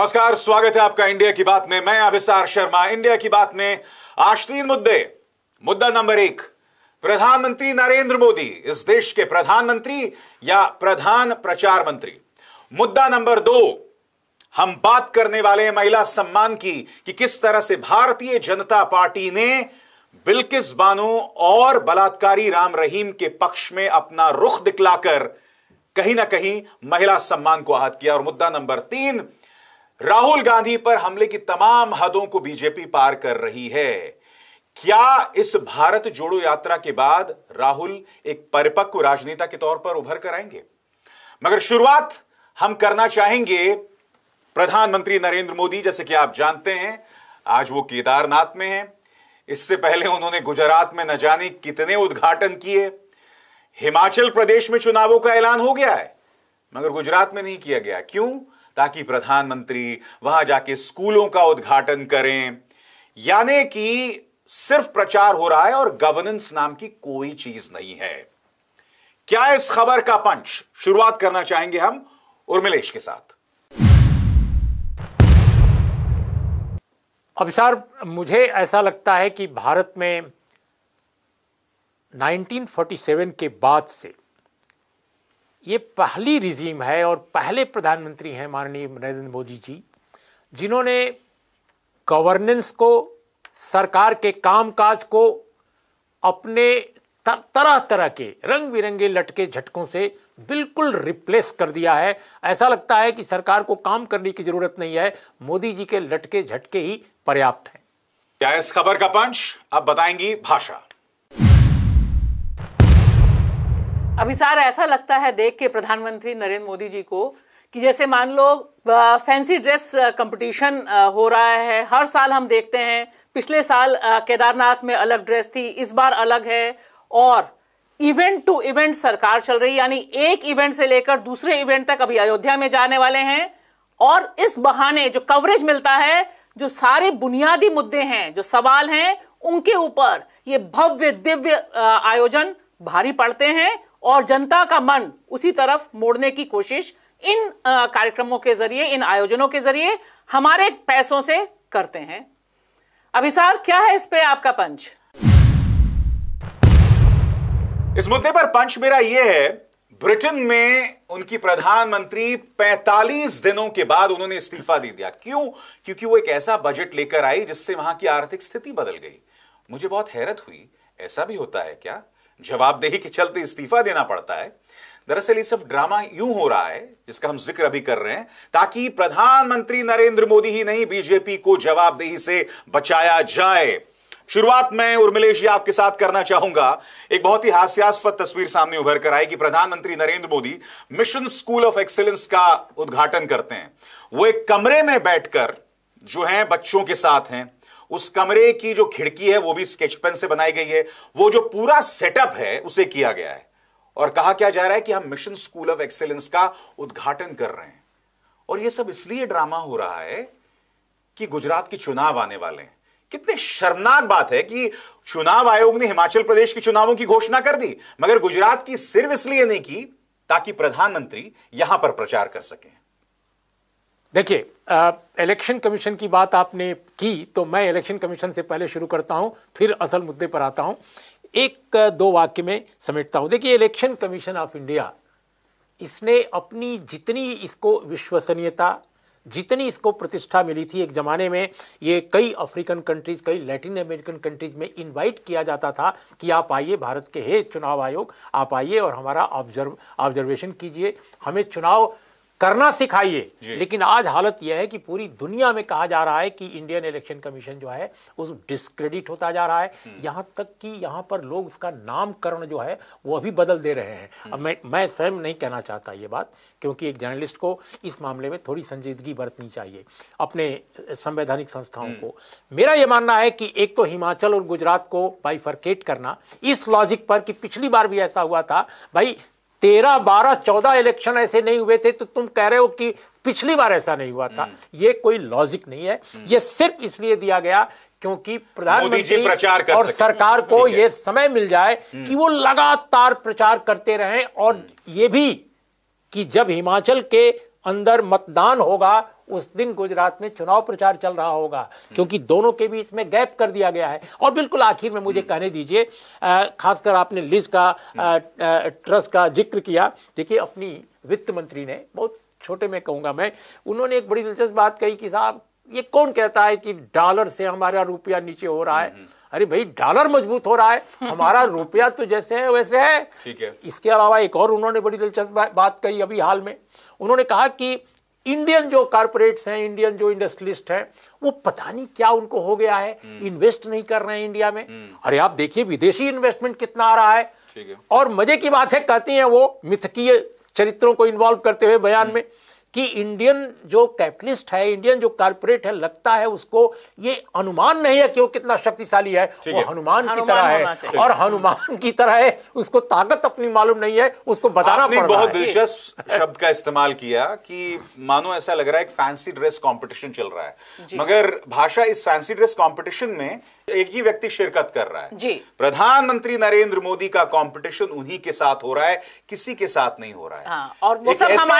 नमस्कार स्वागत है आपका इंडिया की बात में मैं अभिसार शर्मा इंडिया की बात में आज तीन मुद्दे मुद्दा नंबर एक प्रधानमंत्री नरेंद्र मोदी इस देश के प्रधानमंत्री या प्रधान प्रचार मंत्री मुद्दा नंबर दो हम बात करने वाले हैं महिला सम्मान की कि किस तरह से भारतीय जनता पार्टी ने बिल्किस बानो और बलात्कारी राम रहीम के पक्ष में अपना रुख दिखलाकर कहीं ना कहीं महिला सम्मान को आहत किया और मुद्दा नंबर तीन राहुल गांधी पर हमले की तमाम हदों को बीजेपी पार कर रही है क्या इस भारत जोड़ो यात्रा के बाद राहुल एक परिपक्व राजनेता के तौर पर उभर कर आएंगे मगर शुरुआत हम करना चाहेंगे प्रधानमंत्री नरेंद्र मोदी जैसे कि आप जानते हैं आज वो केदारनाथ में हैं इससे पहले उन्होंने गुजरात में न जाने कितने उद्घाटन किए हिमाचल प्रदेश में चुनावों का ऐलान हो गया है मगर गुजरात में नहीं किया गया क्यों ताकि प्रधानमंत्री वहां जाके स्कूलों का उद्घाटन करें यानी कि सिर्फ प्रचार हो रहा है और गवर्नेंस नाम की कोई चीज नहीं है क्या इस खबर का पंच शुरुआत करना चाहेंगे हम उर्मिलेश के साथ सर मुझे ऐसा लगता है कि भारत में 1947 के बाद से ये पहली रिजीम है और पहले प्रधानमंत्री हैं माननीय नरेंद्र मोदी जी जिन्होंने गवर्नेंस को सरकार के कामकाज को अपने तरह तरह के रंग बिरंगे लटके झटकों से बिल्कुल रिप्लेस कर दिया है ऐसा लगता है कि सरकार को काम करने की जरूरत नहीं है मोदी जी के लटके झटके ही पर्याप्त हैं क्या इस खबर का पंच अब बताएंगी भाषा अभिसार ऐसा लगता है देख के प्रधानमंत्री नरेंद्र मोदी जी को कि जैसे मान लो फैंसी ड्रेस कंपटीशन हो रहा है हर साल हम देखते हैं पिछले साल केदारनाथ में अलग ड्रेस थी इस बार अलग है और इवेंट टू इवेंट सरकार चल रही यानी एक इवेंट से लेकर दूसरे इवेंट तक अभी अयोध्या में जाने वाले हैं और इस बहाने जो कवरेज मिलता है जो सारे बुनियादी मुद्दे हैं जो सवाल हैं उनके ऊपर ये भव्य दिव्य आयोजन भारी पड़ते हैं और जनता का मन उसी तरफ मोड़ने की कोशिश इन कार्यक्रमों के जरिए इन आयोजनों के जरिए हमारे पैसों से करते हैं अभिसार क्या है इस पे आपका पंच इस मुद्दे पर पंच मेरा यह है ब्रिटेन में उनकी प्रधानमंत्री 45 दिनों के बाद उन्होंने इस्तीफा दे दिया क्यों क्योंकि वो एक ऐसा बजट लेकर आई जिससे वहां की आर्थिक स्थिति बदल गई मुझे बहुत हैरत हुई ऐसा भी होता है क्या जवाबदेही के चलते इस्तीफा देना पड़ता है दरअसल ये सब ड्रामा यूं हो रहा है जिसका हम जिक्र अभी कर रहे हैं ताकि प्रधानमंत्री नरेंद्र मोदी ही नहीं बीजेपी को जवाबदेही से बचाया जाए शुरुआत में उर्मिलेश जी आपके साथ करना चाहूंगा एक बहुत ही हास्यास्पद तस्वीर सामने उभर कर आई कि प्रधानमंत्री Narendra Modi mission school of excellence का उद्घाटन करते हैं वो एक कमरे में बैठकर जो है बच्चों के साथ हैं उस कमरे की जो खिड़की है वो भी स्केच पेन से बनाई गई है वो जो पूरा सेटअप है उसे किया गया है और कहा क्या जा रहा है कि हम मिशन स्कूल ऑफ एक्सेलेंस का उद्घाटन कर रहे हैं और यह सब इसलिए ड्रामा हो रहा है कि गुजरात के चुनाव आने वाले हैं कितने शर्मनाक बात है कि चुनाव आयोग ने हिमाचल प्रदेश के चुनावों की घोषणा कर दी मगर गुजरात की सिर्फ इसलिए नहीं की ताकि प्रधानमंत्री यहां पर प्रचार कर सकें देखिए इलेक्शन कमीशन की बात आपने की तो मैं इलेक्शन कमीशन से पहले शुरू करता हूं फिर असल मुद्दे पर आता हूं एक दो वाक्य में समेटता हूं देखिए इलेक्शन कमीशन ऑफ इंडिया इसने अपनी जितनी इसको विश्वसनीयता जितनी इसको प्रतिष्ठा मिली थी एक ज़माने में ये कई अफ्रीकन कंट्रीज़ कई लैटिन अमेरिकन कंट्रीज़ में इनवाइट किया जाता था कि आप आइए भारत के हे चुनाव आयोग आप आइए और हमारा ऑब्जर्व ऑब्जर्वेशन कीजिए हमें चुनाव करना सिखाइए लेकिन आज हालत यह है कि पूरी दुनिया में कहा जा रहा है कि इंडियन इलेक्शन कमीशन जो है उस डिस्क्रेडिट होता जा रहा है हम्म। यहाँ तक कि यहाँ पर लोग उसका नामकरण जो है वो अभी बदल दे रहे हैं हम्म। अब मैं मैं स्वयं नहीं कहना चाहता ये बात क्योंकि एक जर्नलिस्ट को इस मामले में थोड़ी संजीदगी बरतनी चाहिए अपने संवैधानिक संस्थाओं को हम्म। मेरा ये मानना है कि एक तो हिमाचल और गुजरात को बाइफरकेट करना इस लॉजिक पर कि पिछली बार भी ऐसा हुआ था भाई तेरह बारह चौदह इलेक्शन ऐसे नहीं हुए थे तो तुम कह रहे हो कि पिछली बार ऐसा नहीं हुआ था हम्म। ये कोई लॉजिक नहीं है हम्म। ये सिर्फ इसलिए दिया गया क्योंकि प्रधानमंत्री प्रचार कर और सरकार को यह समय मिल जाए हम्म। कि वो लगातार प्रचार करते रहें और ये भी कि जब हिमाचल के अंदर मतदान होगा उस दिन गुजरात में चुनाव प्रचार चल रहा होगा क्योंकि दोनों के बीच में गैप कर दिया गया है और बिल्कुल आखिर में मुझे हम्म। कहने दीजिए खासकर आपने लिज का ट्रस्ट का जिक्र किया देखिए अपनी वित्त मंत्री ने बहुत छोटे में कहूंगा मैं उन्होंने एक बड़ी दिलचस्प बात कही कि साहब ये कौन कहता है कि डॉलर से हमारा रुपया नीचे हो रहा है हम्म, हम्म। अरे भाई डॉलर मजबूत हो रहा है हमारा रुपया तो जैसे है वैसे है ठीक है इसके अलावा एक और उन्होंने बड़ी दिलचस्प बात कही अभी हाल में उन्होंने कहा कि इंडियन जो कारपोरेट्स हैं इंडियन जो इंडस्ट्रियलिस्ट हैं वो पता नहीं क्या उनको हो गया है इन्वेस्ट हम्म। नहीं कर रहे हैं इंडिया में हम्म। अरे आप देखिए विदेशी इन्वेस्टमेंट कितना आ रहा है और मजे की बात है कहती हैं वो मिथकीय चरित्रों को इन्वॉल्व करते हुए बयान हम्म। में कि इंडियन जो कैपिटलिस्ट है इंडियन जो कारपोरेट है लगता है उसको ये अनुमान नहीं है कि वो कितना शक्तिशाली है वो हनुमान की तरह है और हनुमान की तरह उसको ताकत अपनी मालूम नहीं है उसको बताना पड़ बहुत दिलचस्प शब्द का इस्तेमाल किया कि मानो ऐसा लग रहा है एक फैंसी ड्रेस कॉम्पिटिशन चल रहा है मगर भाषा इस फैंसी ड्रेस कॉम्पिटिशन में एक ही व्यक्ति शिरकत कर रहा है प्रधानमंत्री नरेंद्र मोदी का कॉम्पिटिशन उन्हीं के साथ हो रहा है किसी के साथ नहीं हो रहा है हाँ, और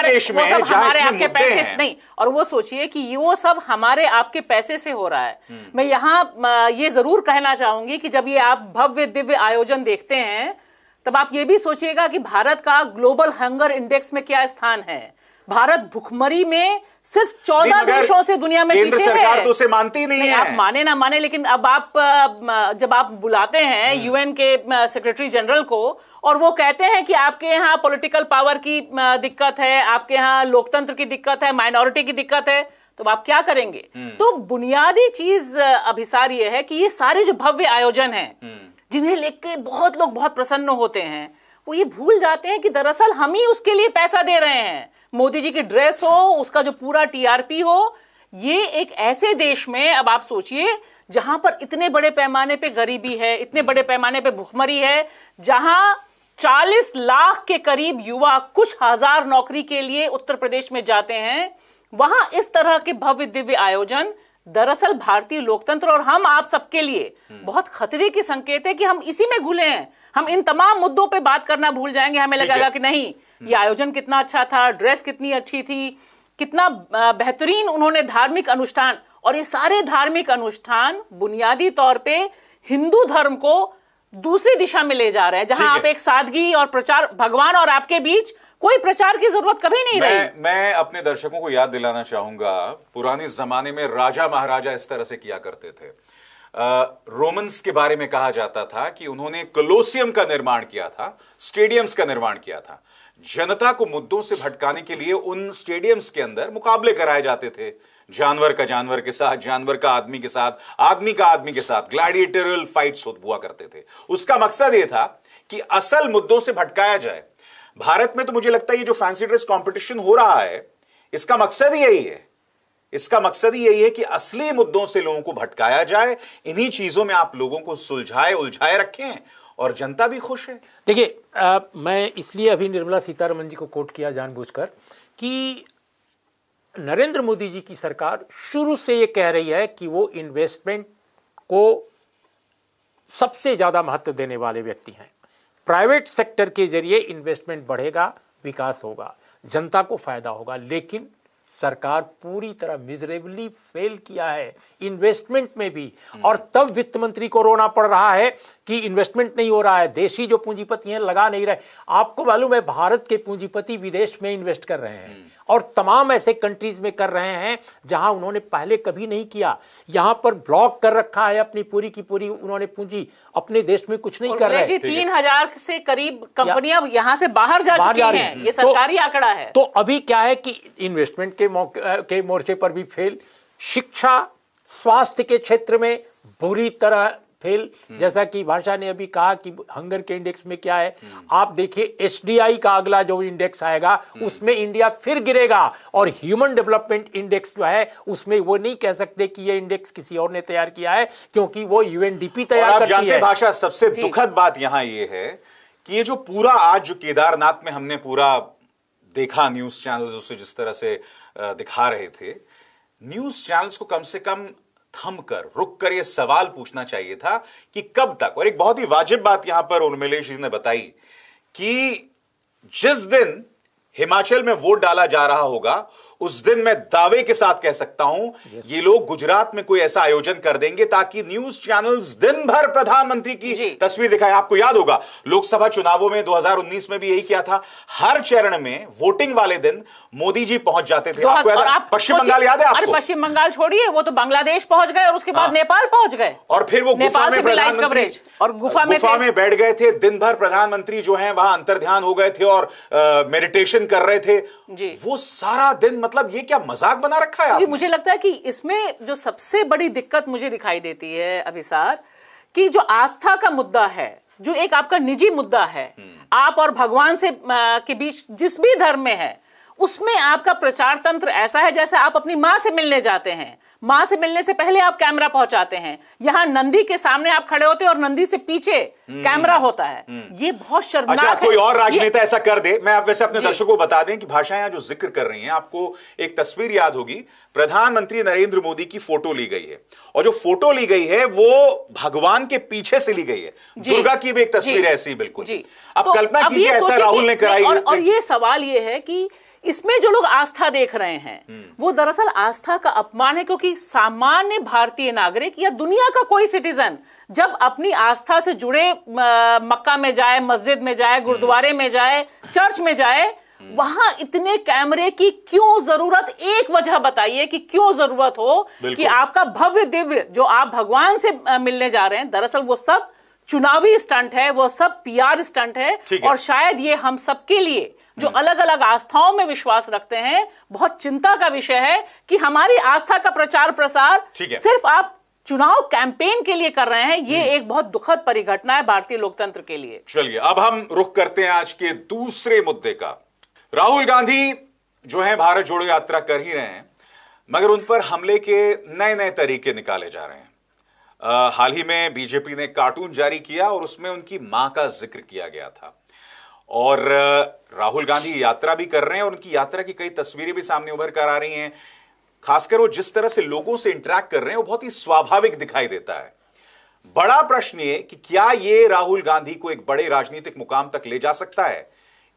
देश में जहां आपके पैसे नहीं और वो सोचिए कि वो सब हमारे आपके पैसे से हो रहा है हम्म। मैं यहाँ ये जरूर कहना चाहूंगी कि जब ये आप भव्य दिव्य आयोजन देखते हैं तब आप ये भी सोचिएगा कि भारत का ग्लोबल हंगर इंडेक्स में क्या स्थान है भारत भुखमरी में सिर्फ चौदह देशों से दुनिया में पीछे सरकार है। तो उसे मानती नहीं, नहीं है आप माने ना माने लेकिन अब आप जब आप बुलाते हैं हम्म। यूएन के सेक्रेटरी जनरल को और वो कहते हैं कि आपके यहाँ पॉलिटिकल पावर की दिक्कत है आपके यहाँ लोकतंत्र की दिक्कत है माइनॉरिटी की दिक्कत है तो आप क्या करेंगे हम्म। तो बुनियादी चीज अभिसार ये है कि ये सारे जो भव्य आयोजन है हम्म। जिन्हें लेके बहुत लोग बहुत प्रसन्न होते हैं वो ये भूल जाते हैं कि दरअसल हम ही उसके लिए पैसा दे रहे हैं मोदी जी की ड्रेस हो उसका जो पूरा टीआरपी हो ये एक ऐसे देश में अब आप सोचिए जहां पर इतने बड़े पैमाने पे गरीबी है इतने बड़े पैमाने पे भुखमरी है जहां 40 लाख के करीब युवा कुछ हजार नौकरी के लिए उत्तर प्रदेश में जाते हैं वहां इस तरह के भव्य दिव्य आयोजन दरअसल भारतीय लोकतंत्र और हम आप सबके लिए हम्म। बहुत खतरे के संकेत है कि हम इसी में घुले हैं हम इन तमाम मुद्दों पे बात करना भूल जाएंगे हमें लगेगा कि नहीं हम्म। ये आयोजन कितना अच्छा था ड्रेस कितनी अच्छी थी कितना बेहतरीन उन्होंने धार्मिक अनुष्ठान और ये सारे धार्मिक अनुष्ठान बुनियादी तौर पे हिंदू धर्म को दूसरी दिशा में ले जा रहे हैं जहां आप एक सादगी और प्रचार भगवान और आपके बीच कोई प्रचार की जरूरत कभी नहीं मैं, रही मैं अपने दर्शकों को याद दिलाना चाहूंगा पुराने जमाने में राजा महाराजा इस तरह से किया करते थे रोमन्स के बारे में कहा जाता था कि उन्होंने कलोसियम का निर्माण किया था स्टेडियम्स का निर्माण किया था जनता को मुद्दों से भटकाने के लिए उन स्टेडियम्स के अंदर मुकाबले कराए जाते थे जानवर का जानवर के साथ जानवर का आदमी के साथ आदमी का आदमी के साथ ग्लैडिएटोरियल फाइट्स हुआ करते थे उसका मकसद यह था कि असल मुद्दों से भटकाया जाए भारत में तो मुझे लगता है ये जो फैंसी ड्रेस कंपटीशन हो रहा है इसका मकसद यही है इसका मकसद ही यही है कि असली मुद्दों से लोगों को भटकाया जाए इन्हीं चीजों में आप लोगों को सुलझाए उलझाए रखें और जनता भी खुश है देखिए मैं इसलिए अभी निर्मला सीतारमन जी को कोट किया जानबूझकर कि नरेंद्र मोदी जी की सरकार शुरू से ये कह रही है कि वो इन्वेस्टमेंट को सबसे ज़्यादा महत्व देने वाले व्यक्ति हैं प्राइवेट सेक्टर के जरिए इन्वेस्टमेंट बढ़ेगा विकास होगा जनता को फायदा होगा लेकिन सरकार पूरी तरह मिजरेबली फेल किया है इन्वेस्टमेंट में भी हम्म। और तब वित्त मंत्री को रोना पड़ रहा है कि इन्वेस्टमेंट नहीं हो रहा है देशी जो पूंजीपति हैं लगा नहीं रहे आपको मालूम है भारत के पूंजीपति विदेश में इन्वेस्ट कर रहे हैं हम्म। और तमाम ऐसे कंट्रीज में कर रहे हैं जहां उन्होंने पहले कभी नहीं किया यहां पर ब्लॉक कर रखा है अपनी पूरी की पूरी उन्होंने पूंजी अपने देश में कुछ नहीं कर रहे तीन हजार से करीब कंपनियां यहां से बाहर जा चुकी हैं ये तो- सरकारी आंकड़ा है तो अभी क्या है कि इन्वेस्टमेंट के के मोर्चे पर भी फेल शिक्षा स्वास्थ्य के क्षेत्र में बुरी तरह फेल जैसा कि भाषा ने अभी कहा कि हंगर के इंडेक्स में क्या है आप देखिए एस का अगला जो इंडेक्स आएगा उसमें इंडिया फिर गिरेगा और ह्यूमन डेवलपमेंट इंडेक्स जो है उसमें वो नहीं कह सकते कि ये इंडेक्स किसी और ने तैयार किया है क्योंकि वो यूएनडीपी तैयार करती है भाषा सबसे दुखद बात यहां ये है कि ये जो पूरा आज जो केदारनाथ में हमने पूरा देखा न्यूज चैनल उसे जिस तरह से दिखा रहे थे न्यूज चैनल्स को कम से कम थमकर रुक कर यह सवाल पूछना चाहिए था कि कब तक और एक बहुत ही वाजिब बात यहां पर उर्मिलेश जी ने बताई कि जिस दिन हिमाचल में वोट डाला जा रहा होगा उस दिन मैं दावे के साथ कह सकता हूं yes. ये लोग गुजरात में कोई ऐसा आयोजन कर देंगे ताकि न्यूज चैनल्स दिन भर प्रधानमंत्री की तस्वीर दिखाए आपको याद होगा लोकसभा चुनावों में 2019 में भी यही किया था हर चरण में वोटिंग वाले दिन मोदी जी पहुंच जाते थे तो आपको याद आप पश्चिम बंगाल याद है आपको पश्चिम बंगाल छोड़िए वो तो बांग्लादेश पहुंच गए और उसके बाद हाँ। नेपाल पहुंच गए और फिर वो गुफा में प्रधानमंत्री और गुफा में गुफा में बैठ गए थे दिन भर प्रधानमंत्री जो है वहां अंतर ध्यान हो गए थे और मेडिटेशन कर रहे थे वो सारा दिन मतलब ये क्या मजाक बना रखा है मुझे लगता है कि इसमें जो सबसे बड़ी दिक्कत मुझे दिखाई देती है अभिसार कि जो आस्था का मुद्दा है जो एक आपका निजी मुद्दा है हम्म। आप और भगवान से के बीच जिस भी धर्म में है उसमें आपका प्रचार तंत्र ऐसा है जैसे आप अपनी माँ से मिलने जाते हैं माँ से मिलने से पहले आप कैमरा पहुंचाते हैं यहाँ नंदी के सामने आप खड़े होते हैं और नंदी से पीछे हम्म, कैमरा होता है हम्म। ये बहुत शर्मनाक अच्छा, कोई और राजनेता ऐसा कर दे मैं आप वैसे अपने दर्शकों को बता दें कि भाषाएं जो जिक्र कर रही हैं आपको एक तस्वीर याद होगी प्रधानमंत्री नरेंद्र मोदी की फोटो ली गई है और जो फोटो ली गई है वो भगवान के पीछे से ली गई है दुर्गा की भी एक तस्वीर ऐसी बिल्कुल तो अब कल्पना कीजिए ऐसा राहुल ने कराई और ये सवाल ये है कि इसमें जो लोग आस्था देख रहे हैं हम्म। वो दरअसल आस्था का अपमान है क्योंकि सामान्य भारतीय नागरिक या दुनिया का कोई सिटीजन जब अपनी आस्था से जुड़े मक्का में जाए मस्जिद में जाए हम्म। गुरुद्वारे में जाए चर्च में जाए हम्म। वहां इतने कैमरे की क्यों जरूरत एक वजह बताइए कि क्यों जरूरत हो कि आपका भव्य दिव्य जो आप भगवान से मिलने जा रहे हैं दरअसल वो सब चुनावी स्टंट है वो सब पीआर स्टंट है और शायद ये हम सबके लिए जो अलग अलग आस्थाओं में विश्वास रखते हैं बहुत चिंता का विषय है कि हमारी आस्था का प्रचार प्रसार सिर्फ आप चुनाव कैंपेन के लिए कर रहे हैं ये हम्म। एक बहुत दुखद परिघटना है भारतीय लोकतंत्र के लिए चलिए अब हम रुख करते हैं आज के दूसरे मुद्दे का राहुल गांधी जो है भारत जोड़ो यात्रा कर ही रहे हैं मगर उन पर हमले के नए नए तरीके निकाले जा रहे हैं हाल ही में बीजेपी ने कार्टून जारी किया और उसमें उनकी मां का जिक्र किया गया था और राहुल गांधी यात्रा भी कर रहे हैं और उनकी यात्रा की कई तस्वीरें भी सामने उभर कर आ रही हैं खासकर वो जिस तरह से लोगों से इंटरेक्ट कर रहे हैं वो बहुत ही स्वाभाविक दिखाई देता है बड़ा प्रश्न ये कि क्या ये राहुल गांधी को एक बड़े राजनीतिक मुकाम तक ले जा सकता है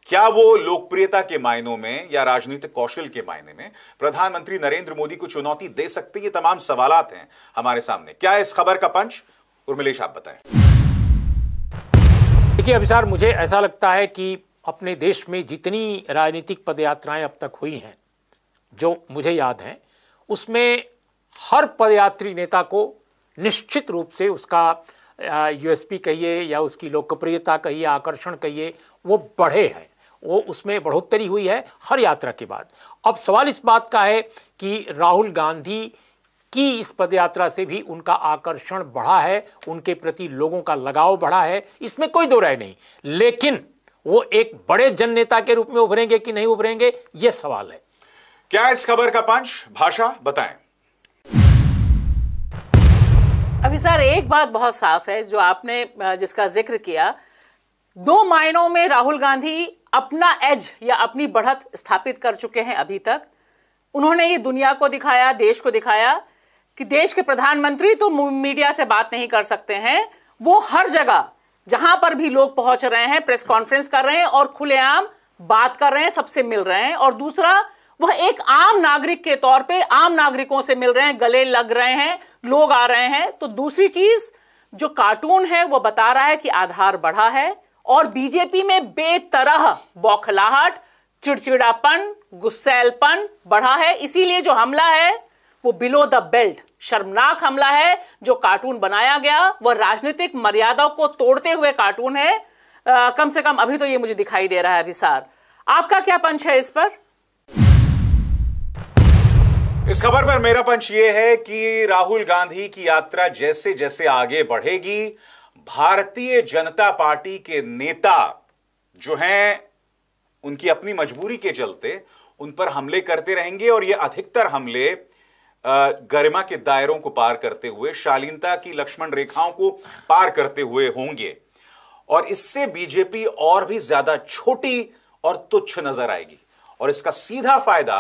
क्या वो लोकप्रियता के मायनों में या राजनीतिक कौशल के मायने में प्रधानमंत्री नरेंद्र मोदी को चुनौती दे सकते ये तमाम सवालत हैं हमारे सामने क्या इस खबर का पंच उर्मिलेश आप बताएं देखिए अभिसार मुझे ऐसा लगता है कि अपने देश में जितनी राजनीतिक पदयात्राएं अब तक हुई हैं जो मुझे याद हैं उसमें हर पदयात्री नेता को निश्चित रूप से उसका यूएसपी कहिए या उसकी लोकप्रियता कहिए आकर्षण कहिए वो बढ़े हैं वो उसमें बढ़ोतरी हुई है हर यात्रा के बाद अब सवाल इस बात का है कि राहुल गांधी की इस पदयात्रा से भी उनका आकर्षण बढ़ा है उनके प्रति लोगों का लगाव बढ़ा है इसमें कोई दो राय नहीं लेकिन वो एक बड़े जन नेता के रूप में उभरेंगे कि नहीं उभरेंगे यह सवाल है क्या इस खबर का पंच भाषा बताएं अभी सर एक बात बहुत साफ है जो आपने जिसका जिक्र किया दो मायनों में राहुल गांधी अपना एज या अपनी बढ़त स्थापित कर चुके हैं अभी तक उन्होंने ये दुनिया को दिखाया देश को दिखाया कि देश के प्रधानमंत्री तो मीडिया से बात नहीं कर सकते हैं वो हर जगह जहां पर भी लोग पहुंच रहे हैं प्रेस कॉन्फ्रेंस कर रहे हैं और खुलेआम बात कर रहे हैं सबसे मिल रहे हैं और दूसरा वह एक आम नागरिक के तौर पे आम नागरिकों से मिल रहे हैं गले लग रहे हैं लोग आ रहे हैं तो दूसरी चीज जो कार्टून है वो बता रहा है कि आधार बढ़ा है और बीजेपी में बेतरह बौखलाहट चिड़चिड़ापन गुस्सैलपन बढ़ा है इसीलिए जो हमला है वो बिलो द बेल्ट शर्मनाक हमला है जो कार्टून बनाया गया वह राजनीतिक मर्यादाओं को तोड़ते हुए कार्टून है आ, कम से कम अभी तो ये मुझे दिखाई दे रहा है सार आपका क्या पंच है इस पर इस खबर पर मेरा पंच ये है कि राहुल गांधी की यात्रा जैसे जैसे आगे बढ़ेगी भारतीय जनता पार्टी के नेता जो हैं उनकी अपनी मजबूरी के चलते उन पर हमले करते रहेंगे और ये अधिकतर हमले गरिमा के दायरों को पार करते हुए शालीनता की लक्ष्मण रेखाओं को पार करते हुए होंगे और इससे बीजेपी और भी ज्यादा छोटी और तुच्छ नजर आएगी और इसका सीधा फायदा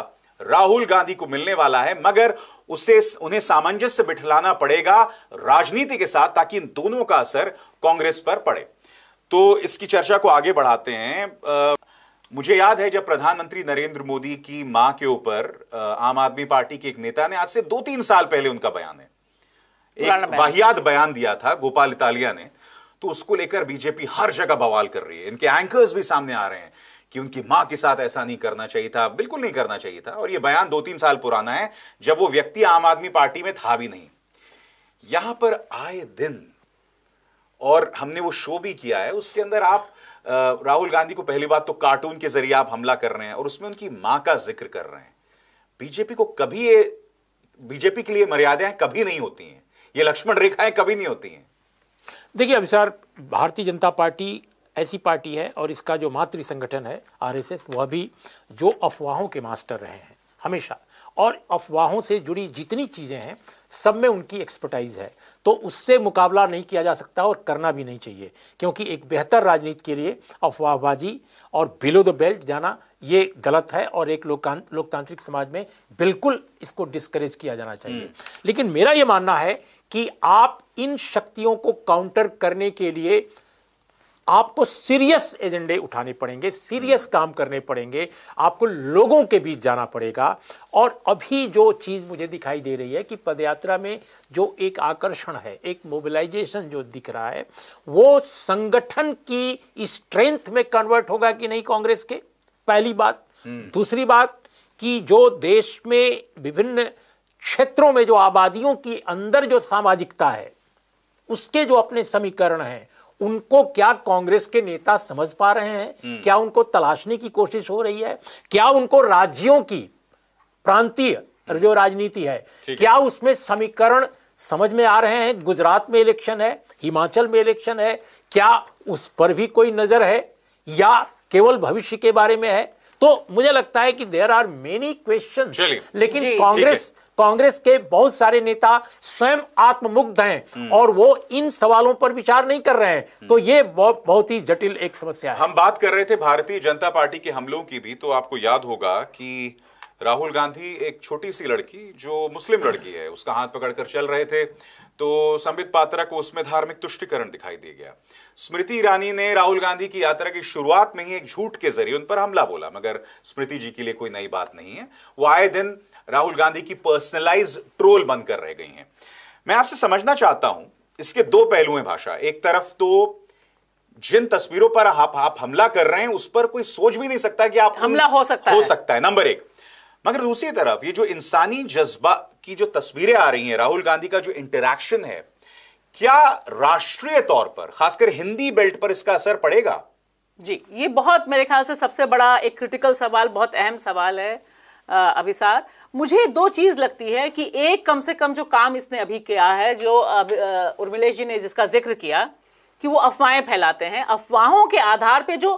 राहुल गांधी को मिलने वाला है मगर उसे उन्हें सामंजस्य बिठलाना पड़ेगा राजनीति के साथ ताकि इन दोनों का असर कांग्रेस पर पड़े तो इसकी चर्चा को आगे बढ़ाते हैं मुझे याद है जब प्रधानमंत्री नरेंद्र मोदी की मां के ऊपर आम आदमी पार्टी के एक नेता ने आज से दो तीन साल पहले उनका बयान है एक वाहियात बयान दिया था गोपाल इतालिया ने तो उसको लेकर बीजेपी हर जगह बवाल कर रही है इनके एंकर्स भी सामने आ रहे हैं कि उनकी मां के साथ ऐसा नहीं करना चाहिए था बिल्कुल नहीं करना चाहिए था और यह बयान दो तीन साल पुराना है जब वो व्यक्ति आम आदमी पार्टी में था भी नहीं यहां पर आए दिन और हमने वो शो भी किया है उसके अंदर आप राहुल गांधी को पहली बात तो कार्टून के जरिए आप हमला कर रहे हैं और उसमें उनकी मां का जिक्र कर रहे हैं बीजेपी को कभी ये बीजेपी के लिए मर्यादाएं कभी नहीं होती हैं ये लक्ष्मण रेखाएं कभी नहीं होती हैं देखिए अभिसार भारतीय जनता पार्टी ऐसी पार्टी है और इसका जो मातृ संगठन है आरएसएस वह भी जो अफवाहों के मास्टर रहे हैं हमेशा और अफवाहों से जुड़ी जितनी चीज़ें हैं सब में उनकी एक्सपर्टाइज है तो उससे मुकाबला नहीं किया जा सकता और करना भी नहीं चाहिए क्योंकि एक बेहतर राजनीति के लिए अफवाहबाजी और बिलो द बेल्ट जाना ये गलत है और एक लोकतांत्रिक समाज में बिल्कुल इसको डिस्करेज किया जाना चाहिए हम्म। लेकिन मेरा ये मानना है कि आप इन शक्तियों को काउंटर करने के लिए आपको सीरियस एजेंडे उठाने पड़ेंगे सीरियस हम्म। काम करने पड़ेंगे आपको लोगों के बीच जाना पड़ेगा और अभी जो चीज़ मुझे दिखाई दे रही है कि पदयात्रा में जो एक आकर्षण है एक मोबिलाइजेशन जो दिख रहा है वो संगठन की स्ट्रेंथ में कन्वर्ट होगा कि नहीं कांग्रेस के पहली बात हम्म। दूसरी बात कि जो देश में विभिन्न क्षेत्रों में जो आबादियों के अंदर जो सामाजिकता है उसके जो अपने समीकरण हैं उनको क्या कांग्रेस के नेता समझ पा रहे हैं हम्म। क्या उनको तलाशने की कोशिश हो रही है क्या उनको राज्यों की प्रांतीय हम्म। जो राजनीति है क्या उसमें समीकरण समझ में आ रहे हैं गुजरात में इलेक्शन है हिमाचल में इलेक्शन है क्या उस पर भी कोई नजर है या केवल भविष्य के बारे में है तो मुझे लगता है कि देर आर मेनी क्वेश्चन लेकिन कांग्रेस कांग्रेस के बहुत सारे नेता स्वयं आत्ममुग्ध हैं हम्म। और वो इन सवालों पर विचार नहीं कर रहे हैं हम्म। तो ये बहुत ही जटिल एक समस्या है हम बात कर रहे थे भारतीय जनता पार्टी के हमलों की भी तो आपको याद होगा कि राहुल गांधी एक छोटी सी लड़की जो मुस्लिम लड़की है उसका हाथ पकड़कर चल रहे थे तो संबित पात्रा को उसमें धार्मिक तुष्टिकरण दिखाई दिया गया स्मृति ईरानी ने राहुल गांधी की यात्रा की शुरुआत में ही एक झूठ के जरिए उन पर हमला बोला मगर स्मृति जी के लिए कोई नई बात नहीं है वो आए दिन राहुल गांधी की पर्सनलाइज ट्रोल बनकर रह गई हैं मैं आपसे समझना चाहता हूं इसके दो पहलू हैं भाषा एक तरफ तो जिन तस्वीरों पर आप, आप हमला कर रहे हैं उस पर कोई सोच भी नहीं सकता कि आप हमला हो सकता हो है। सकता है नंबर एक मगर दूसरी तरफ ये जो इंसानी जज्बा की जो तस्वीरें आ रही हैं राहुल गांधी का जो इंटरेक्शन है क्या राष्ट्रीय तौर पर खासकर हिंदी बेल्ट पर इसका असर पड़ेगा जी ये बहुत मेरे ख्याल से सबसे बड़ा एक क्रिटिकल सवाल बहुत अहम सवाल है अभिसार मुझे दो चीज लगती है कि एक कम से कम जो काम इसने अभी किया है जो उर्मिलेश जी ने जिसका जिक्र किया कि वो अफवाहें फैलाते हैं अफवाहों के आधार पे जो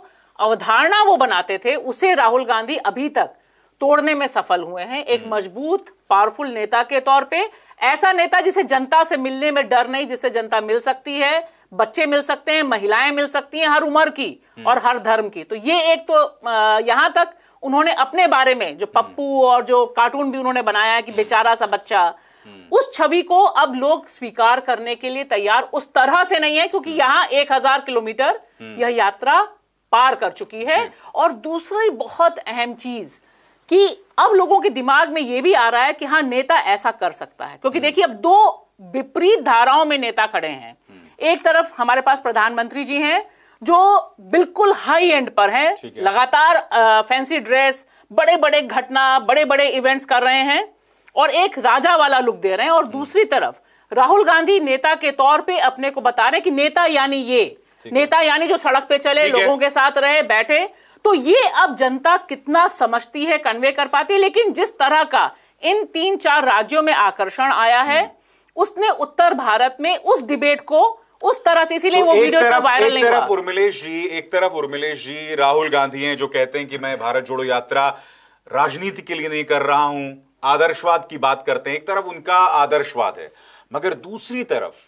अवधारणा वो बनाते थे उसे राहुल गांधी अभी तक तोड़ने में सफल हुए हैं एक हम्म। मजबूत पावरफुल नेता के तौर पे ऐसा नेता जिसे जनता से मिलने में डर नहीं जिसे जनता मिल सकती है बच्चे मिल सकते हैं महिलाएं मिल सकती हैं हर उम्र की हम्म। और हर धर्म की तो ये एक तो यहां तक उन्होंने अपने बारे में जो हम्म। पप्पू और जो कार्टून भी उन्होंने बनाया कि बेचारा सा बच्चा उस छवि को अब लोग स्वीकार करने के लिए तैयार उस तरह से नहीं है क्योंकि यहां एक हजार किलोमीटर यह यात्रा पार कर चुकी है और दूसरी बहुत अहम चीज कि अब लोगों के दिमाग में यह भी आ रहा है कि हाँ नेता ऐसा कर सकता है क्योंकि देखिए अब दो विपरीत धाराओं में नेता खड़े हैं एक तरफ हमारे पास प्रधानमंत्री जी हैं जो बिल्कुल हाई एंड पर हैं है। लगातार आ, फैंसी ड्रेस बड़े बड़े घटना बड़े बड़े इवेंट्स कर रहे हैं और एक राजा वाला लुक दे रहे हैं और हम्म। दूसरी तरफ राहुल गांधी नेता के तौर पे अपने को बता रहे कि नेता यानी ये नेता यानी जो सड़क पे चले लोगों के साथ रहे बैठे तो ये अब जनता कितना समझती है कन्वे कर पाती है लेकिन जिस तरह का इन तीन चार राज्यों में आकर्षण आया है हम्म। उसने उत्तर भारत में उस डिबेट को उस तरह से इसीलिए तो वो वीडियो तरफ, वायरल नहीं तरफ उर्मिलेश जी एक तरफ उर्मिलेश जी राहुल गांधी हैं जो कहते हैं कि मैं भारत जोड़ो यात्रा राजनीति के लिए नहीं कर रहा हूं आदर्शवाद की बात करते हैं एक तरफ उनका आदर्शवाद है मगर दूसरी तरफ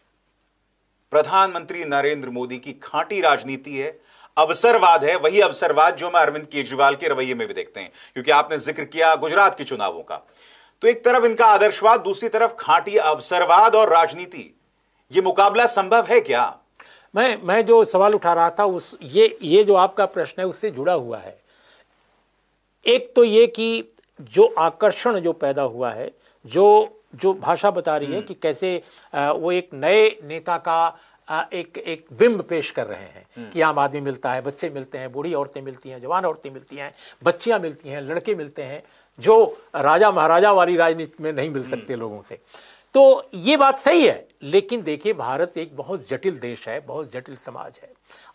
प्रधानमंत्री नरेंद्र मोदी की खांटी राजनीति है अवसरवाद है वही अवसरवाद जो हम अरविंद केजरीवाल के रवैये में भी देखते हैं क्योंकि आपने जिक्र किया गुजरात के चुनावों का तो एक तरफ इनका आदर्शवाद दूसरी तरफ खांटी अवसरवाद और राजनीति ये मुकाबला संभव है क्या मैं मैं जो सवाल उठा रहा था उस ये ये जो आपका प्रश्न है उससे जुड़ा हुआ है एक तो ये कि जो आकर्षण जो पैदा हुआ है जो जो भाषा बता रही है हम्म। कि कैसे वो एक नए नेता का एक एक बिंब पेश कर रहे हैं हम्म। कि आम आदमी मिलता है बच्चे मिलते हैं बूढ़ी औरतें मिलती हैं जवान औरतें मिलती हैं बच्चियां मिलती हैं लड़के मिलते हैं जो राजा महाराजा वाली राजनीति में नहीं मिल सकते हम्म। लोगों से तो ये बात सही है लेकिन देखिए भारत एक बहुत जटिल देश है बहुत जटिल समाज है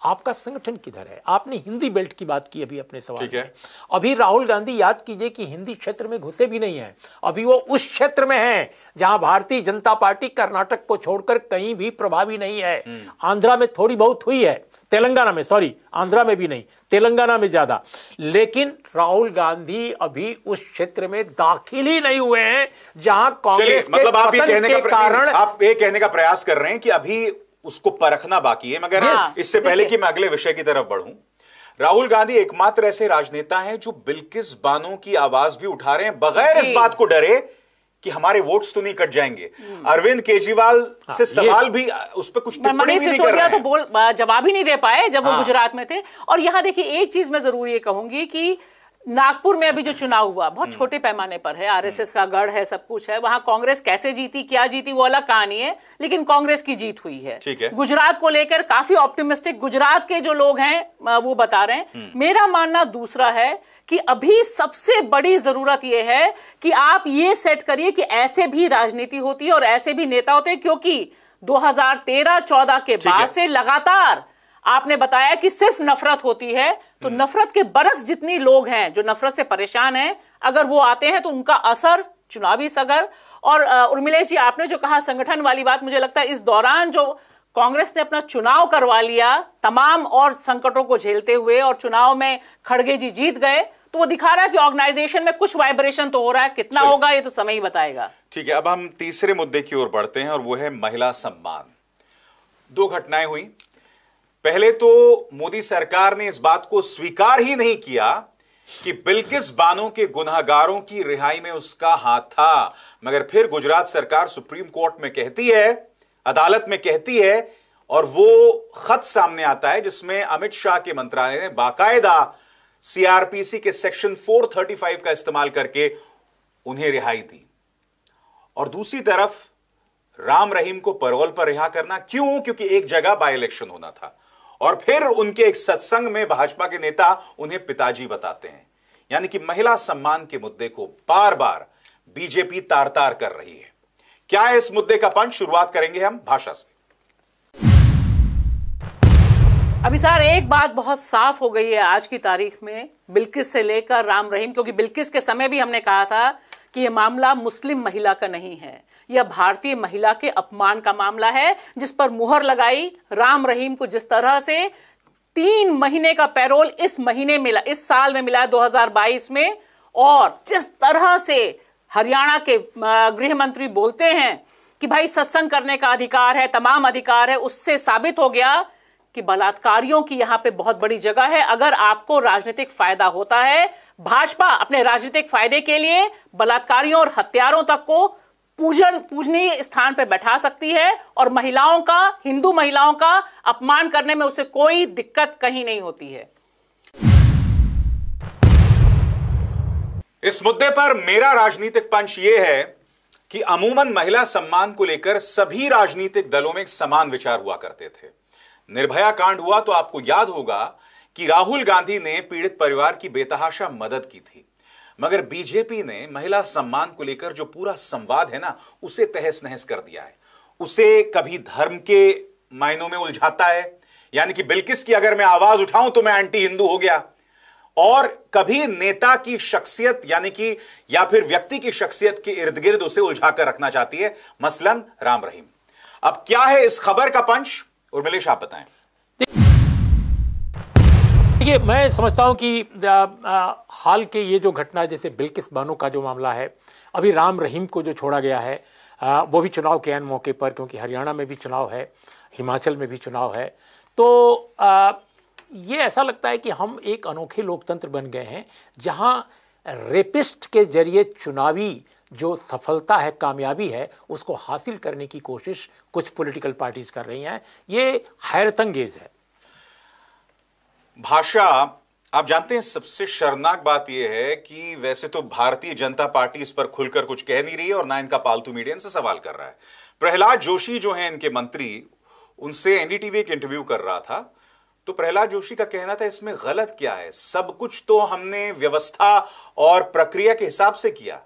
आपका संगठन किधर है आपने हिंदी बेल्ट की बात की अभी अपने सवाल में अभी राहुल गांधी याद कीजिए कि हिंदी क्षेत्र में घुसे भी नहीं है अभी वो उस क्षेत्र में है जहां भारतीय जनता पार्टी कर्नाटक को छोड़कर कहीं भी प्रभावी नहीं है हम्म। आंध्रा में थोड़ी बहुत हुई है तेलंगाना में सॉरी आंध्रा में भी नहीं तेलंगाना में ज़्यादा लेकिन राहुल गांधी अभी उस क्षेत्र में दाखिल ही नहीं हुए हैं जहां कांग्रेस मतलब आप ये कहने का कारण आप ये कहने का प्रयास कर रहे हैं कि अभी उसको परखना बाकी है मगर इससे पहले कि मैं अगले विषय की तरफ बढ़ूं राहुल गांधी एकमात्र ऐसे राजनेता हैं जो बिल्किस बानो की आवाज भी उठा रहे हैं बगैर इस बात को डरे कि हमारे वोट्स तो नहीं कट जाएंगे अरविंद केजरीवाल हाँ, से सवाल भी उस पर कुछ भी तो बोल जवाब ही नहीं दे पाए जब हाँ, वो गुजरात में थे और यहां देखिए एक चीज मैं जरूर ये कहूंगी कि नागपुर में अभी जो चुनाव हुआ बहुत हम्म। छोटे पैमाने पर है आरएसएस का गढ़ है सब कुछ है वहां कांग्रेस कैसे जीती क्या जीती वो अलग कहानी है लेकिन कांग्रेस की जीत हुई है, है। गुजरात को लेकर काफी ऑप्टिमिस्टिक गुजरात के जो लोग हैं वो बता रहे हैं हम्म। मेरा मानना दूसरा है कि अभी सबसे बड़ी जरूरत यह है कि आप ये सेट करिए कि ऐसे भी राजनीति होती है और ऐसे भी नेता होते हैं क्योंकि 2013-14 के बाद से लगातार आपने बताया कि सिर्फ नफरत होती है तो नफरत के बरक्स जितनी लोग हैं जो नफरत से परेशान हैं अगर वो आते हैं तो उनका असर चुनावी सगर और उर्मिलेश जी आपने जो कहा संगठन वाली बात मुझे लगता है इस दौरान जो कांग्रेस ने अपना चुनाव करवा लिया तमाम और संकटों को झेलते हुए और चुनाव में खड़गे जी जीत गए तो वो दिखा रहा है कि ऑर्गेनाइजेशन में कुछ वाइब्रेशन तो हो रहा है कितना होगा ये तो समय ही बताएगा ठीक है अब हम तीसरे मुद्दे की ओर बढ़ते हैं और वो है महिला सम्मान दो घटनाएं हुई पहले तो मोदी सरकार ने इस बात को स्वीकार ही नहीं किया कि बिल्किस बानो के गुनाहगारों की रिहाई में उसका हाथ था मगर फिर गुजरात सरकार सुप्रीम कोर्ट में कहती है अदालत में कहती है और वो खत सामने आता है जिसमें अमित शाह के मंत्रालय ने बाकायदा सीआरपीसी के सेक्शन 435 का इस्तेमाल करके उन्हें रिहाई दी और दूसरी तरफ राम रहीम को परोल पर रिहा करना क्यों क्योंकि एक जगह बाय इलेक्शन होना था और फिर उनके एक सत्संग में भाजपा के नेता उन्हें पिताजी बताते हैं यानी कि महिला सम्मान के मुद्दे को बार बार बीजेपी तार तार कर रही है क्या है इस मुद्दे का पंच शुरुआत करेंगे हम भाषा से अभी सर एक बात बहुत साफ हो गई है आज की तारीख में बिल्किस से लेकर राम रहीम क्योंकि बिल्किस के समय भी हमने कहा था कि यह मामला मुस्लिम महिला का नहीं है यह भारतीय महिला के अपमान का मामला है जिस पर मुहर लगाई राम रहीम को जिस तरह से तीन महीने का पैरोल इस महीने मिला इस साल में मिला 2022 में और जिस तरह से हरियाणा के गृह मंत्री बोलते हैं कि भाई सत्संग करने का अधिकार है तमाम अधिकार है उससे साबित हो गया कि बलात्कारियों की यहां पे बहुत बड़ी जगह है अगर आपको राजनीतिक फायदा होता है भाजपा अपने राजनीतिक फायदे के लिए बलात्कारियों और हत्यारों तक को पूजन पूजनीय स्थान पर बैठा सकती है और महिलाओं का हिंदू महिलाओं का अपमान करने में उसे कोई दिक्कत कहीं नहीं होती है इस मुद्दे पर मेरा राजनीतिक पंच यह है कि अमूमन महिला सम्मान को लेकर सभी राजनीतिक दलों में समान विचार हुआ करते थे निर्भया कांड हुआ तो आपको याद होगा कि राहुल गांधी ने पीड़ित परिवार की बेतहाशा मदद की थी मगर बीजेपी ने महिला सम्मान को लेकर जो पूरा संवाद है ना उसे तहस नहस कर दिया है उसे कभी धर्म के मायनों में उलझाता है यानी कि बिल्किस की अगर मैं आवाज उठाऊं तो मैं एंटी हिंदू हो गया और कभी नेता की शख्सियत यानी कि या फिर व्यक्ति की शख्सियत के इर्द गिर्द उसे उलझाकर रखना चाहती है मसलन राम रहीम अब क्या है इस खबर का पंच उर्मिलेश आप बताएं देखिए मैं समझता हूँ कि हाल के ये जो घटना जैसे बिल्किस बानो का जो मामला है अभी राम रहीम को जो छोड़ा गया है आ, वो भी चुनाव के अन मौके पर क्योंकि हरियाणा में भी चुनाव है हिमाचल में भी चुनाव है तो आ, ये ऐसा लगता है कि हम एक अनोखे लोकतंत्र बन गए हैं जहाँ रेपिस्ट के जरिए चुनावी जो सफलता है कामयाबी है उसको हासिल करने की कोशिश कुछ पॉलिटिकल पार्टीज़ कर रही हैं ये हैरतंगेज़ है भाषा आप जानते हैं सबसे शर्मनाक बात यह है कि वैसे तो भारतीय जनता पार्टी इस पर खुलकर कुछ कह नहीं रही है और ना इनका पालतू मीडिया इनसे सवाल कर रहा है प्रहलाद जोशी जो है इनके मंत्री उनसे एनडीटीवी एक इंटरव्यू कर रहा था तो प्रहलाद जोशी का कहना था इसमें गलत क्या है सब कुछ तो हमने व्यवस्था और प्रक्रिया के हिसाब से किया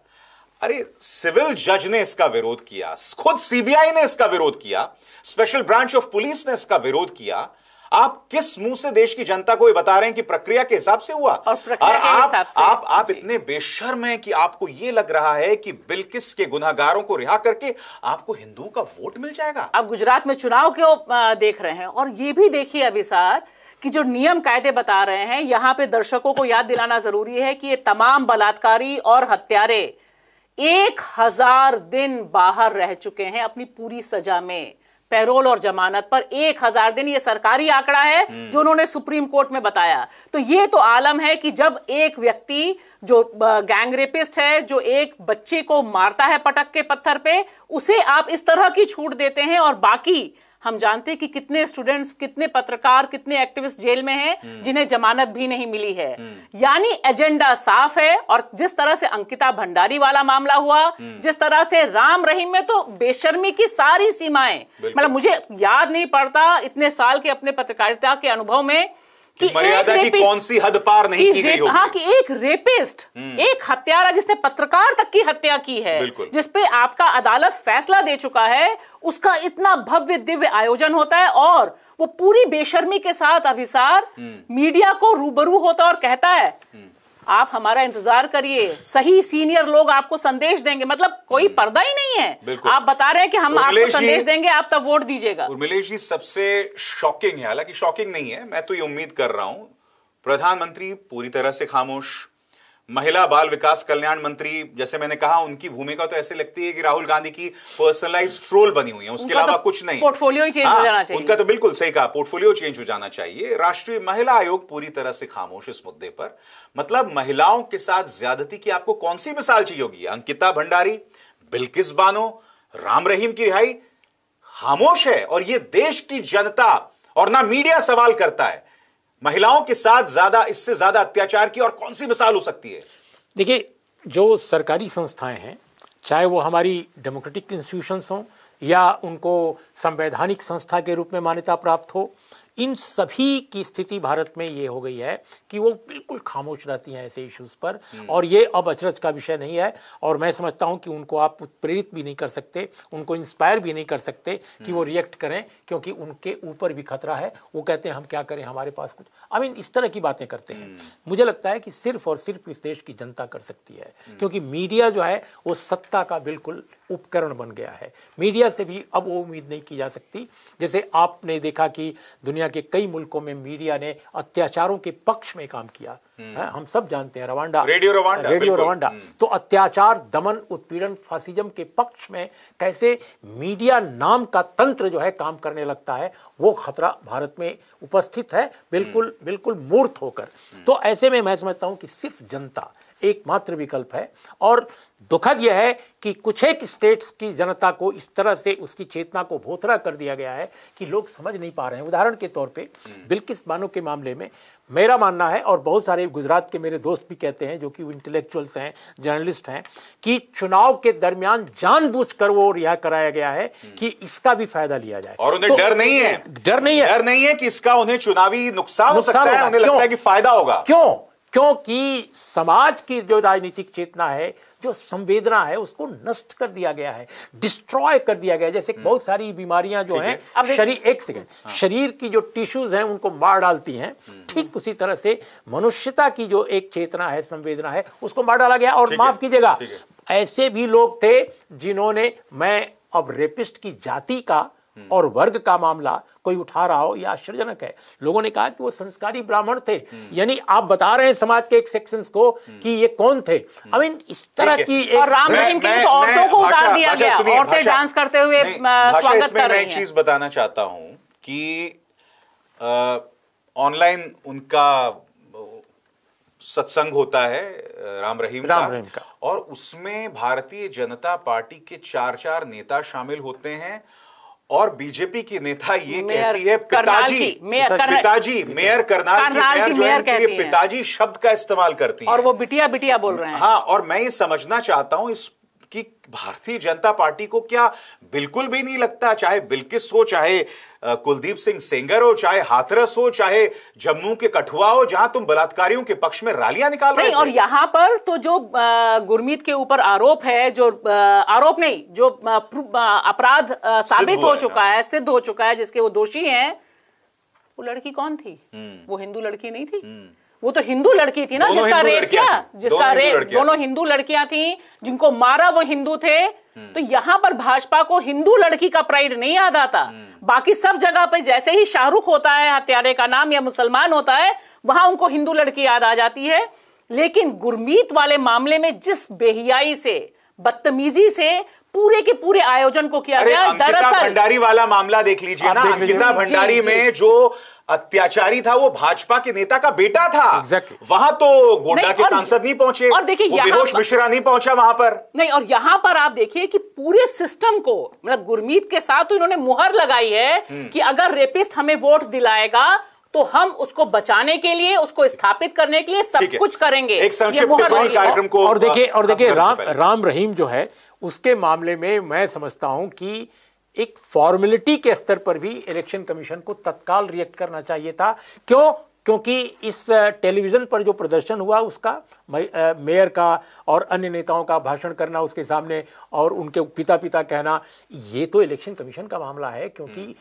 अरे सिविल जज ने इसका विरोध किया खुद सीबीआई ने इसका विरोध किया स्पेशल ब्रांच ऑफ पुलिस ने इसका विरोध किया आप किस मुंह से देश की जनता को ये बता रहे हैं कि प्रक्रिया के हिसाब से हुआ और, प्रक्रिया और के आप से, आप, आप इतने बेशर्म हैं कि आपको ये लग रहा है कि बिल्किस के गुनाहगारों को रिहा करके आपको हिंदुओं का वोट मिल जाएगा आप गुजरात में चुनाव क्यों देख रहे हैं और ये भी देखिए अभी सर कि जो नियम कायदे बता रहे हैं यहाँ पे दर्शकों को याद दिलाना जरूरी है कि ये तमाम बलात्कारी और हत्यारे एक हजार दिन बाहर रह चुके हैं अपनी पूरी सजा में पैरोल और जमानत पर एक हजार दिन ये सरकारी आंकड़ा है हम्म। जो उन्होंने सुप्रीम कोर्ट में बताया तो ये तो आलम है कि जब एक व्यक्ति जो गैंग रेपिस्ट है जो एक बच्चे को मारता है पटक के पत्थर पे उसे आप इस तरह की छूट देते हैं और बाकी हम जानते हैं कि कितने स्टूडेंट्स कितने पत्रकार कितने एक्टिविस्ट जेल में हैं हम्म। जिन्हें जमानत भी नहीं मिली है हम्म। यानी एजेंडा साफ है और जिस तरह से अंकिता भंडारी वाला मामला हुआ हम्म। जिस तरह से राम रहीम में तो बेशर्मी की सारी सीमाएं मतलब मुझे याद नहीं पड़ता इतने साल के अपने पत्रकारिता के अनुभव में कि मर्यादा की कौन सी हद पार नहीं की गई हाँ कि एक रेपिस्ट हम्म। एक हत्यारा जिसने पत्रकार तक की हत्या की है जिसपे आपका अदालत फैसला दे चुका है उसका इतना भव्य दिव्य आयोजन होता है और वो पूरी बेशर्मी के साथ अभिसार हम्म। मीडिया को रूबरू होता और कहता है हम्म। आप हमारा इंतजार करिए सही सीनियर लोग आपको संदेश देंगे मतलब कोई हम्म। पर्दा ही नहीं है आप बता रहे हैं कि हम आपको संदेश देंगे आप तब वोट दीजिएगा उर्मिलेश जी सबसे शॉकिंग है हालांकि शॉकिंग नहीं है मैं तो ये उम्मीद कर रहा हूं प्रधानमंत्री पूरी तरह से खामोश महिला बाल विकास कल्याण मंत्री जैसे मैंने कहा उनकी भूमिका तो ऐसे लगती है कि राहुल गांधी की पर्सनलाइज ट्रोल बनी हुई है उसके तो अलावा तो कुछ नहीं पोर्टफोलियो चेंज हो हाँ, जाना चाहिए उनका तो बिल्कुल सही कहा पोर्टफोलियो चेंज हो जाना चाहिए राष्ट्रीय महिला आयोग पूरी तरह से खामोश इस मुद्दे पर मतलब महिलाओं के साथ ज्यादती की आपको कौन सी मिसाल चाहिए होगी अंकिता भंडारी बिल्किस बानो राम रहीम की रिहाई खामोश है और ये देश की जनता और ना मीडिया सवाल करता है महिलाओं के साथ ज्यादा इससे ज्यादा अत्याचार की और कौन सी मिसाल हो सकती है देखिए जो सरकारी संस्थाएं हैं चाहे वो हमारी डेमोक्रेटिक इंस्टीट्यूशंस हों या उनको संवैधानिक संस्था के रूप में मान्यता प्राप्त हो इन सभी की स्थिति भारत में ये हो गई है कि वो बिल्कुल खामोश रहती हैं ऐसे इश्यूज पर हम्म। और ये अब अचरज का विषय नहीं है और मैं समझता हूँ कि उनको आप प्रेरित भी नहीं कर सकते उनको इंस्पायर भी नहीं कर सकते कि वो रिएक्ट हम्म। करें क्योंकि उनके ऊपर भी खतरा है वो कहते हैं हम क्या करें हमारे पास कुछ आई मीन इस तरह की बातें करते हैं हम्म। मुझे लगता है कि सिर्फ और सिर्फ इस देश की जनता कर सकती है क्योंकि मीडिया जो है वो सत्ता का बिल्कुल उपकरण बन गया है मीडिया से भी अब वो उम्मीद नहीं की जा सकती जैसे आपने देखा कि दुनिया दुनिया के कई मुल्कों में मीडिया ने अत्याचारों के पक्ष में काम किया है हम्म। हाँ, हम सब जानते हैं रवांडा रेडियो रवांडा हाँ, रेडियो रवांडा हम्म। तो अत्याचार दमन उत्पीड़न फासिज्म के पक्ष में कैसे मीडिया नाम का तंत्र जो है काम करने लगता है वो खतरा भारत में उपस्थित है बिल्कुल हम्म। बिल्कुल मूर्त होकर तो ऐसे में मैं समझता हूँ कि सिर्फ जनता एकमात्र विकल्प है और दुखद यह है कि कुछ एक स्टेट्स की जनता को इस तरह से उसकी चेतना को भोथरा कर दिया गया है कि लोग समझ नहीं पा रहे हैं उदाहरण के तौर पे हम्म। बिल्किस बानो के मामले में मेरा मानना है और बहुत सारे गुजरात के मेरे दोस्त भी कहते हैं जो कि इंटेलेक्चुअल्स हैं जर्नलिस्ट हैं कि चुनाव के दरमियान कर वो रिहा कराया गया है हम्म। कि इसका भी फायदा लिया जाए और उन्हें तो, डर नहीं है डर नहीं है डर नहीं है कि इसका उन्हें चुनावी नुकसान हो सकता है उन्हें लगता है कि फायदा होगा क्यों क्योंकि समाज की जो राजनीतिक चेतना है जो संवेदना है उसको नष्ट कर दिया गया है डिस्ट्रॉय कर दिया गया जैसे हम्म। बहुत सारी बीमारियां जो हैं अब शरीर एक सेकेंड हाँ। शरीर की जो टिश्यूज हैं उनको मार डालती हैं हम्म। ठीक उसी तरह से मनुष्यता की जो एक चेतना है संवेदना है उसको मार डाला गया और माफ कीजिएगा ऐसे भी लोग थे जिन्होंने मैं अब रेपिस्ट की जाति का हम्म। और वर्ग का मामला कोई उठा रहा हो यह आश्चर्यजनक है लोगों ने कहा कि वो संस्कारी ब्राह्मण थे हम्म। यानी आप बता रहे हैं समाज के एक सेक्शन को हम्म। कि ये कौन थे आई मीन इस तरह की और राम औरतों को उतार दिया गया औरतें डांस करते हुए स्वागत कर रही हैं चीज बताना चाहता हूं कि ऑनलाइन उनका सत्संग होता है राम रहीम राम का, रहीम का और उसमें भारतीय जनता पार्टी के चार चार नेता शामिल होते हैं और बीजेपी की नेता ये कहती है पिताजी पिताजी मेयर करनाल की मेयर जो है पिताजी शब्द का इस्तेमाल करती है और वो बिटिया बिटिया बोल रहे हैं हाँ और मैं ये समझना चाहता हूँ इस भारतीय जनता पार्टी को क्या बिल्कुल भी नहीं लगता चाहे बिल्किस हो चाहे कुलदीप सिंह सेंगर हो चाहे हाथरस हो चाहे जम्मू के कठुआ हो जहां तुम बलात्कारियों के पक्ष में रैलियां निकाल रहे और यहां पर तो जो गुरमीत के ऊपर आरोप है जो आरोप नहीं जो अपराध साबित हो चुका है सिद्ध हो चुका है जिसके वो दोषी हैं वो लड़की कौन थी हम्म। वो हिंदू लड़की नहीं थी हम्म। वो तो हिंदू लड़की थी ना जिसका रेप किया जिसका रेप दोनों हिंदू लड़कियां थी जिनको मारा वो हिंदू थे हम्म। तो यहां पर भाजपा को हिंदू लड़की का प्राइड नहीं याद आता हम्म। बाकी सब जगह पे जैसे ही शाहरुख होता है हत्यारे का नाम या मुसलमान होता है वहां उनको हिंदू लड़की याद आ जाती है लेकिन गुरमीत वाले मामले में जिस बेहियाई से बदतमीजी से पूरे के पूरे आयोजन को किया गया दरअसल भंडारी वाला मामला देख लीजिए ना अंकिता भंडारी में जो अत्याचारी था वो भाजपा के नेता का बेटा था exactly. वहां तो गोड्डा के सांसद नहीं पहुंचे और देखिए बेहोश मिश्रा नहीं पहुंचा वहां पर नहीं और यहाँ पर आप देखिए कि पूरे सिस्टम को मतलब गुरमीत के साथ तो इन्होंने मुहर लगाई है हम्म। कि अगर रेपिस्ट हमें वोट दिलाएगा तो हम उसको बचाने के लिए उसको स्थापित करने के लिए सब कुछ करेंगे एक संक्षिप्त कार्यक्रम को और देखिए और देखिए राम राम रहीम जो है उसके मामले में मैं समझता हूं कि एक फॉर्मेलिटी के स्तर पर भी इलेक्शन कमीशन को तत्काल रिएक्ट करना चाहिए था क्यों क्योंकि इस टेलीविज़न पर जो प्रदर्शन हुआ उसका मेयर का और अन्य नेताओं का भाषण करना उसके सामने और उनके पिता पिता कहना ये तो इलेक्शन कमीशन का मामला है क्योंकि हम्म।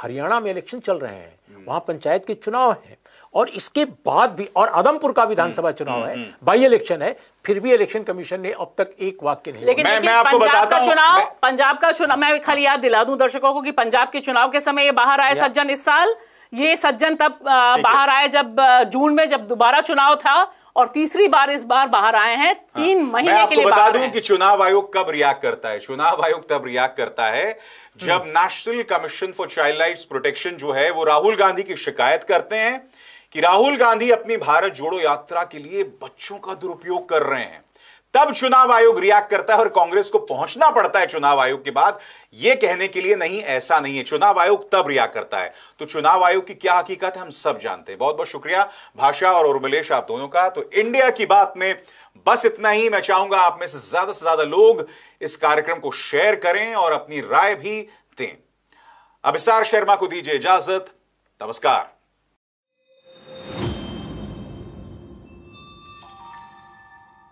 हरियाणा में इलेक्शन चल रहे हैं वहाँ पंचायत के चुनाव हैं और इसके बाद भी और आदमपुर का विधानसभा हम्म, चुनाव हम्म, है बाई हम्म। इलेक्शन है फिर भी इलेक्शन कमीशन ने अब तक एक वाक्य नहीं लेकिन, मैं, मैं आपको पंजाब का चुनाव पंजाब का चुनाव मैं खाली याद दिला दूं दर्शकों को कि पंजाब के चुनाव के समय ये बाहर आए सज्जन इस साल ये सज्जन तब बाहर आए जब जून में जब दोबारा चुनाव था और तीसरी बार इस बार बाहर आए हैं हाँ। तीन हाँ, महीने के लिए बता दूं कि चुनाव आयोग कब रियाक्ट करता है चुनाव आयोग तब रियाक्ट करता है जब national commission for child rights protection जो है वो राहुल गांधी की शिकायत करते हैं कि राहुल गांधी अपनी भारत जोड़ो यात्रा के लिए बच्चों का दुरुपयोग कर रहे हैं तब चुनाव आयोग रिएक्ट करता है और कांग्रेस को पहुंचना पड़ता है चुनाव आयोग के बाद यह कहने के लिए नहीं ऐसा नहीं है चुनाव आयोग तब रिएक्ट करता है तो चुनाव आयोग की क्या हकीकत है हम सब जानते हैं बहुत बहुत शुक्रिया भाषा और उर्मिलेश आप दोनों का तो इंडिया की बात में बस इतना ही मैं चाहूंगा आप में से ज्यादा से ज्यादा लोग इस कार्यक्रम को शेयर करें और अपनी राय भी दें अभिसार शर्मा को दीजिए इजाजत नमस्कार